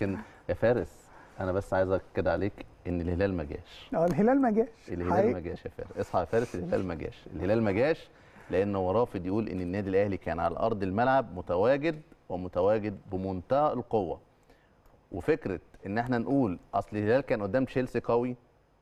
لكن يا فارس انا بس عايز اكد عليك ان الهلال ما جاش اه الهلال ما جاش الهلال ما جاش يا فارس اصحى يا فارس الهلال ما جاش الهلال ما جاش لان هو رافض يقول ان النادي الاهلي كان على ارض الملعب متواجد ومتواجد بمنتهى القوه وفكره ان احنا نقول اصل الهلال كان قدام تشيلسي قوي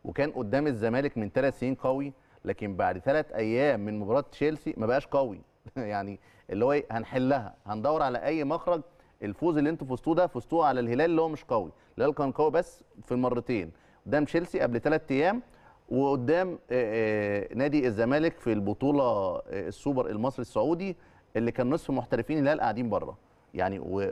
وكان قدام الزمالك من ثلاث سنين قوي لكن بعد ثلاث ايام من مباراه تشيلسي ما بقاش قوي يعني اللي هو إيه، هنحلها هندور على اي مخرج الفوز اللي انتوا فزتوه ده فزتوه على الهلال اللي هو مش قوي الهلال كان قوي بس في المرتين قدام تشيلسي قبل ثلاث ايام وقدام آه، آه، نادي الزمالك في البطوله آه، السوبر المصري السعودي اللي كان نصف محترفين الهلال قاعدين بره يعني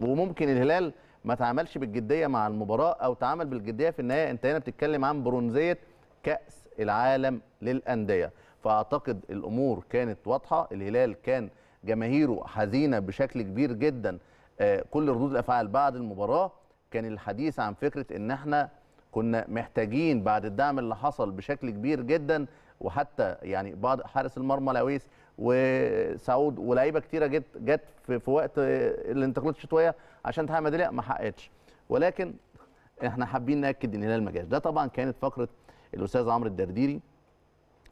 وممكن الهلال ما تعاملش بالجديه مع المباراه او تعامل بالجديه في النهايه انت هنا بتتكلم عن برونزيه كاس العالم للانديه فاعتقد الامور كانت واضحه الهلال كان جماهيره حزينه بشكل كبير جدا آه، كل ردود الافعال بعد المباراه كان الحديث عن فكره ان احنا كنا محتاجين بعد الدعم اللي حصل بشكل كبير جدا وحتى يعني بعض حارس المرمى لويس وسعود ولاعيبه كتيره جت جت في وقت الانتقالات الشتويه عشان تحقق ميداليه ما حققتش ولكن احنا حابين ناكد ان الهلال ما جاش ده طبعا كانت فقره الاستاذ عمرو الدرديري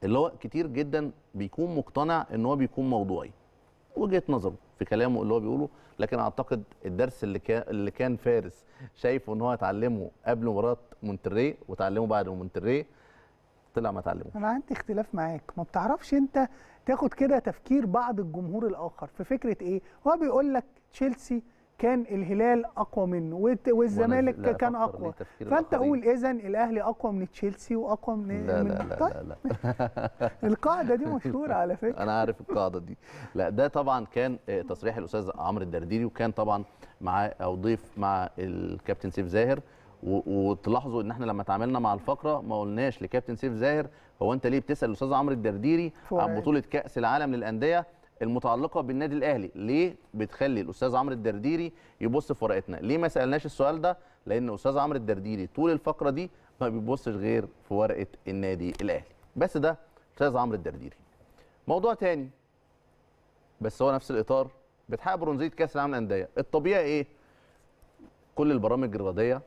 اللي هو كتير جدا بيكون مقتنع ان هو بيكون موضوعي وجهه نظره في كلامه اللي هو بيقوله لكن اعتقد الدرس اللي كان اللي كان فارس شايفه ان هو اتعلمه قبل مباراه مونتري وتعلمه بعد مونتري طلع ما اتعلمه انا عندي اختلاف معاك ما بتعرفش انت تاخد كده تفكير بعض الجمهور الاخر في فكره ايه هو بيقول لك تشيلسي كان الهلال اقوى منه والزمالك كان اقوى فانت قول اذا الاهلي اقوى من تشيلسي واقوى من لا من لا, لا, طيب. لا, لا, لا. القاعده دي مشهوره على فكره انا عارف القاعده دي لا ده طبعا كان آه، تصريح الاستاذ عمرو الدرديري وكان طبعا مع او ضيف مع الكابتن سيف زاهر وتلاحظوا ان احنا لما تعاملنا مع الفقره ما قلناش لكابتن سيف زاهر هو انت ليه بتسال الاستاذ عمرو الدرديري عن بطوله كاس العالم للانديه المتعلقه بالنادي الاهلي ليه بتخلي الاستاذ عمرو الدرديري يبص في ورقتنا ليه ما سالناش السؤال ده لان الاستاذ عمرو الدرديري طول الفقره دي ما بيبصش غير في ورقه النادي الاهلي بس ده استاذ عمرو الدرديري موضوع تاني بس هو نفس الاطار بتحقق برونزيه كاس العالم للانديه الطبيعي ايه كل البرامج الرياضيه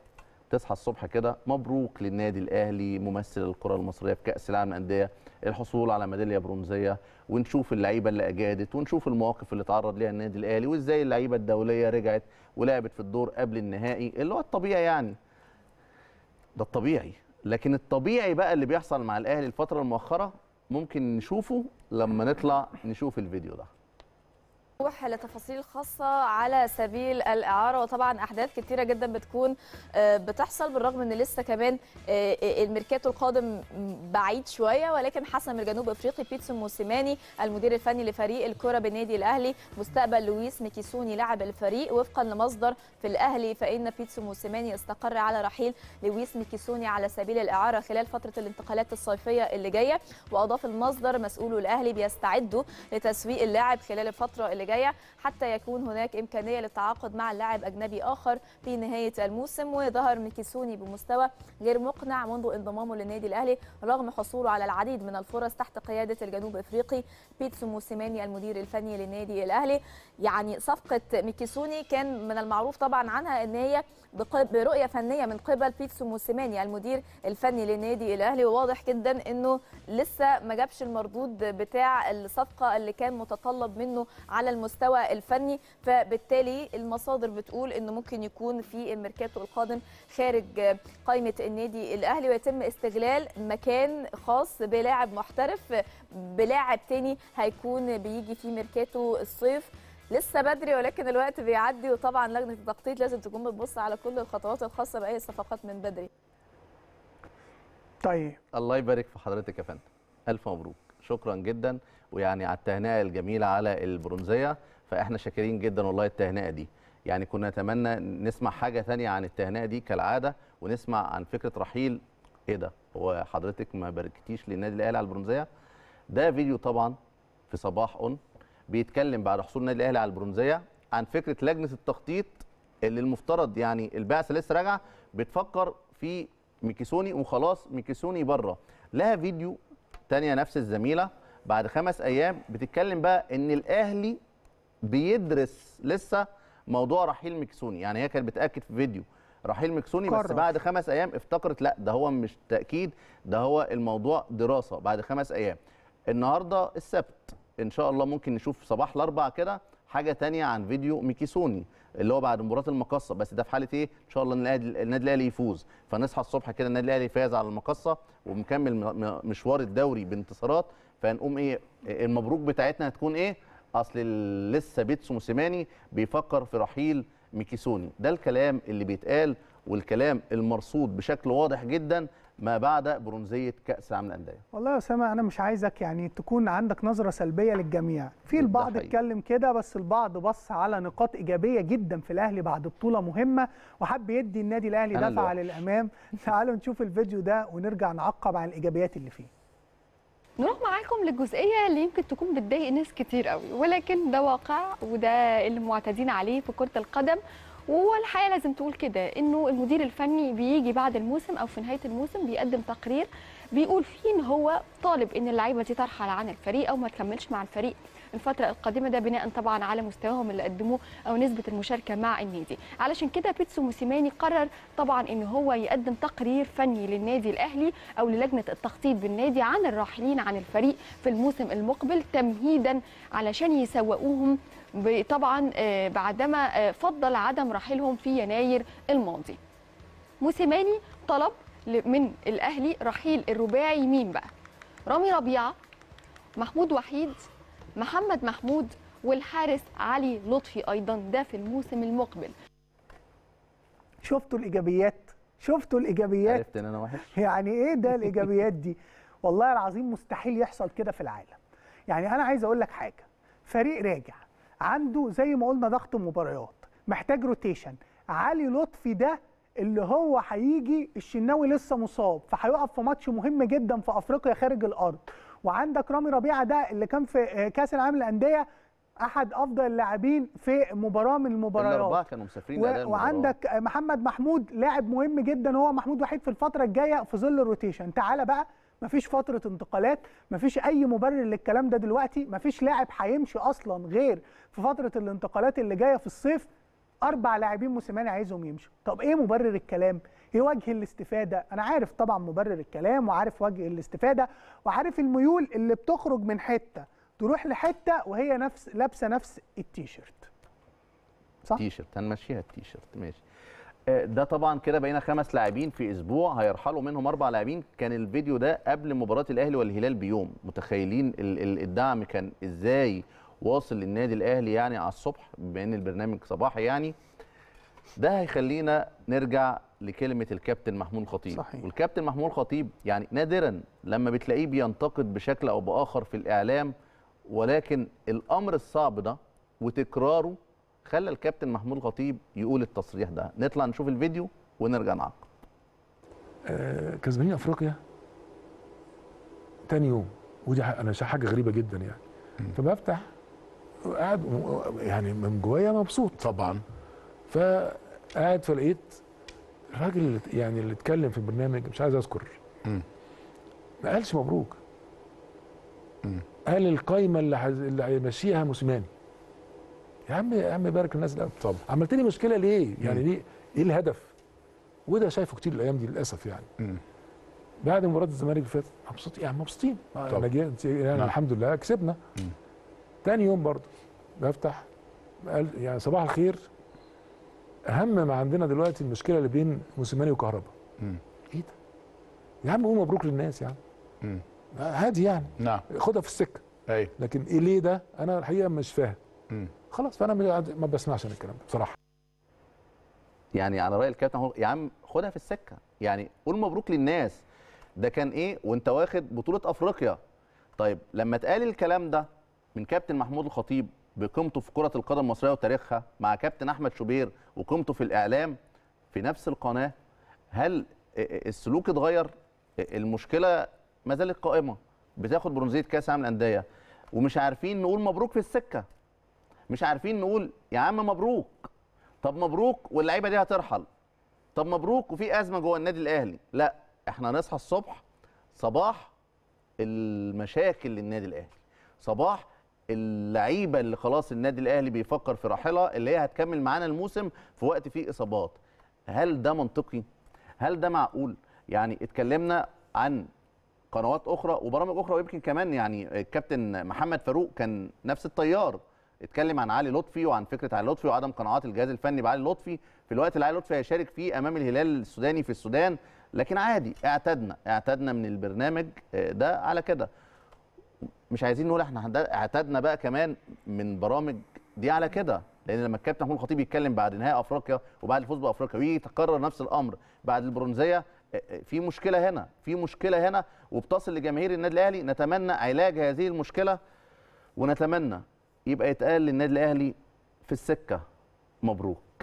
تصحى الصبح كده مبروك للنادي الاهلي ممثل الكره المصريه في كاس العالم للانديه الحصول على ميداليه برونزيه ونشوف اللعيبه اللي اجادت ونشوف المواقف اللي تعرض ليها النادي الاهلي وازاي اللعيبه الدوليه رجعت ولعبت في الدور قبل النهائي اللي هو الطبيعي يعني ده الطبيعي لكن الطبيعي بقى اللي بيحصل مع الاهلي الفتره المؤخره ممكن نشوفه لما نطلع نشوف الفيديو ده نروح لتفاصيل خاصة على سبيل الإعارة وطبعا أحداث كتيرة جدا بتكون آه، بتحصل بالرغم إن لسه كمان آه، آه، الميركاتو القادم بعيد شوية ولكن حسم الجنوب أفريقي بيتسو موسيماني المدير الفني لفريق الكرة بالنادي الأهلي مستقبل لويس ميكيسوني لاعب الفريق وفقا لمصدر في الأهلي فإن بيتسو موسيماني استقر على رحيل لويس ميكيسوني على سبيل الإعارة خلال فترة الانتقالات الصيفية اللي جاية وأضاف المصدر مسؤول الأهلي بيستعدوا لتسويق اللاعب خلال الفترة اللي جايه حتى يكون هناك امكانيه للتعاقد مع لاعب اجنبي اخر في نهايه الموسم وظهر ميكيسوني بمستوى غير مقنع منذ انضمامه للنادي الاهلي رغم حصوله على العديد من الفرص تحت قياده الجنوب افريقي بيتسو موسيماني المدير الفني للنادي الاهلي يعني صفقه ميكيسوني كان من المعروف طبعا عنها ان هي برؤيه فنيه من قبل بيتسو موسيماني المدير الفني للنادي الاهلي وواضح جدا انه لسه ما جابش المردود بتاع الصفقه اللي كان متطلب منه على المستوى الفني فبالتالي المصادر بتقول انه ممكن يكون في الميركاتو القادم خارج قائمه النادي الاهلي ويتم استغلال مكان خاص بلاعب محترف بلاعب تاني هيكون بيجي في ميركاتو الصيف لسه بدري ولكن الوقت بيعدي وطبعا لجنه التخطيط لازم تكون بتبص على كل الخطوات الخاصه باي صفقات من بدري. طيب الله يبارك في حضرتك يا فندم الف مبروك شكرا جدا ويعني على التهنئه الجميله على البرونزيه فاحنا شاكرين جدا والله التهنئه دي يعني كنا نتمنى نسمع حاجه ثانيه عن التهنئه دي كالعاده ونسمع عن فكره رحيل ايه ده هو حضرتك ما باركتيش للنادي الاهلي على البرونزيه ده فيديو طبعا في صباح اون بيتكلم بعد حصول النادي الاهلي على البرونزيه عن فكره لجنه التخطيط اللي المفترض يعني البعثه لسه راجعه بتفكر في ميكيسوني وخلاص ميكيسوني بره لها فيديو تانية نفس الزميله بعد خمس ايام بتتكلم بقى ان الاهلي بيدرس لسه موضوع رحيل مكسوني يعني هي كانت بتاكد في فيديو رحيل مكسوني بس بعد خمس ايام افتكرت لا ده هو مش تاكيد ده هو الموضوع دراسه بعد خمس ايام النهارده السبت ان شاء الله ممكن نشوف صباح الاربع كده حاجه تانية عن فيديو ميكيسوني اللي هو بعد مباراه المقصه بس ده في حاله ايه ان شاء الله النادي الاهلي يفوز فنصحى الصبح كده النادي الاهلي فاز على المقصه ومكمل مشوار الدوري بانتصارات فهنقوم ايه المبروك بتاعتنا هتكون ايه اصل لسه بيتسو موسيماني بيفكر في رحيل ميكيسوني ده الكلام اللي بيتقال والكلام المرصود بشكل واضح جدا ما بعد برونزيه كاس العالم للانديه والله يا اسامه انا مش عايزك يعني تكون عندك نظره سلبيه للجميع في البعض اتكلم كده بس البعض بص على نقاط ايجابيه جدا في الاهلي بعد بطوله مهمه وحب يدي النادي الاهلي دفعه للامام تعالوا نشوف الفيديو ده ونرجع نعقب على الايجابيات اللي فيه نروح معاكم للجزئية اللي يمكن تكون بتضايق ناس كتير قوي ولكن ده واقع وده اللي معتادين عليه في كرة القدم والحقيقه لازم تقول كده انه المدير الفني بيجي بعد الموسم او في نهايه الموسم بيقدم تقرير بيقول فيه ان هو طالب ان اللعيبه دي ترحل عن الفريق او ما تكملش مع الفريق الفتره القادمه ده بناء طبعا على مستواهم اللي قدموه او نسبه المشاركه مع النادي علشان كده بيتسو موسيماني قرر طبعا ان هو يقدم تقرير فني للنادي الاهلي او للجنه التخطيط بالنادي عن الراحلين عن الفريق في الموسم المقبل تمهيدا علشان يسوقوهم طبعا آه، بعدما آه، فضل عدم رحيلهم في يناير الماضي موسيماني طلب من الاهلي رحيل الرباعي مين بقى رامي ربيعه محمود وحيد محمد محمود والحارس علي لطفي ايضا ده في الموسم المقبل شفتوا الايجابيات شفتوا الايجابيات عرفت ان انا وحش يعني ايه ده الايجابيات دي والله العظيم مستحيل يحصل كده في العالم يعني انا عايز اقول لك حاجه فريق راجع عنده زي ما قلنا ضغط مباريات محتاج روتيشن علي لطفي ده اللي هو هيجي الشناوي لسه مصاب فهيقف في ماتش مهم جدا في افريقيا خارج الارض وعندك رامي ربيعه ده اللي كان في آه، كاس العالم للانديه احد افضل اللاعبين في مباراه من المباريات الاربعه كانوا مسافرين و... وعندك آه، محمد محمود لاعب مهم جدا هو محمود وحيد في الفتره الجايه في ظل الروتيشن تعالى بقى مفيش فتره انتقالات مفيش اي مبرر للكلام ده دلوقتي مفيش لاعب هيمشي اصلا غير في فتره الانتقالات اللي جايه في الصيف اربع لاعبين موسيماني عايزهم يمشوا طب ايه مبرر الكلام ايه وجه الاستفاده انا عارف طبعا مبرر الكلام وعارف وجه الاستفاده وعارف الميول اللي بتخرج من حته تروح لحته وهي نفس لابسه نفس التيشيرت صح التيشيرت هنمشيها التيشيرت ماشي ده طبعا كده بقينا خمس لاعبين في اسبوع هيرحلوا منهم اربع لاعبين كان الفيديو ده قبل مباراه الاهلي والهلال بيوم متخيلين الدعم كان ازاي واصل للنادي الاهلي يعني على الصبح بما ان البرنامج صباحي يعني ده هيخلينا نرجع لكلمه الكابتن محمود الخطيب صحيح. والكابتن محمود الخطيب يعني نادرا لما بتلاقيه بينتقد بشكل او باخر في الاعلام ولكن الامر الصعب ده وتكراره خلى الكابتن محمود الخطيب يقول التصريح ده نطلع نشوف الفيديو ونرجع نعقب آه كسبانين افريقيا تاني يوم ودي انا حاجه غريبه جدا يعني م. فبفتح قاعد يعني من جوايا مبسوط طبعا فقاعد فلقيت الراجل يعني اللي اتكلم في البرنامج مش عايز اذكر ما قالش مبروك م. قال القايمه اللي هيمشيها موسيماني يا عم يا عم بارك الناس الاول طبعا عملت لي مشكله ليه يعني ليه ايه الهدف وده شايفه كتير الايام دي للاسف يعني مم. بعد مباراه الزمالك اللي فاتت مبسوطين يعني مبسوطين آه، إيه؟ يعني نعم. الحمد لله كسبنا مم. تاني يوم برضه بفتح قال يعني صباح الخير اهم ما عندنا دلوقتي المشكله اللي بين موسيماني وكهربا ايه ده يا عم قول مبروك للناس يعني آه، هادي عادي يعني نعم خدها في السكه ايوه لكن ايه ليه ده انا الحقيقه مش فاهم خلاص فانا ما بسمعش الكلام ده بصراحه يعني على راي الكابتن يا عم خدها في السكه يعني قول مبروك للناس ده كان ايه وانت واخد بطوله افريقيا طيب لما اتقال الكلام ده من كابتن محمود الخطيب بقيمته في كره القدم المصريه وتاريخها مع كابتن احمد شوبير وقيمته في الاعلام في نفس القناه هل السلوك اتغير المشكله ما زالت قائمه بتاخد برونزيه كاس عالم الانديه ومش عارفين نقول مبروك في السكه مش عارفين نقول يا عم مبروك طب مبروك واللعيبه دي هترحل طب مبروك وفي ازمه جوه النادي الاهلي لا احنا هنصحى الصبح صباح المشاكل للنادي الاهلي صباح اللعيبه اللي خلاص النادي الاهلي بيفكر في راحلها اللي هي هتكمل معانا الموسم في وقت فيه اصابات هل ده منطقي هل ده معقول يعني اتكلمنا عن قنوات اخرى وبرامج اخرى ويمكن كمان يعني الكابتن محمد فاروق كان نفس التيار اتكلم عن علي لطفي وعن فكره علي لطفي وعدم قناعات الجهاز الفني بعلي لطفي في الوقت اللي علي لطفي هيشارك فيه امام الهلال السوداني في السودان لكن عادي اعتدنا اعتدنا من البرنامج آه، ده على كده مش عايزين نقول احنا اعتدنا بقى كمان من برامج دي على كده لان لما الكابتن محمود الخطيب يتكلم بعد نهائي افريقيا وبعد الفوز بافريقيا ويجي يتكرر نفس الامر بعد البرونزيه آه، آه، في مشكله هنا في مشكله هنا وبتصل لجماهير النادي الاهلي نتمنى علاج هذه المشكله ونتمنى يبقى يتقال للنادي الاهلي في السكه مبروك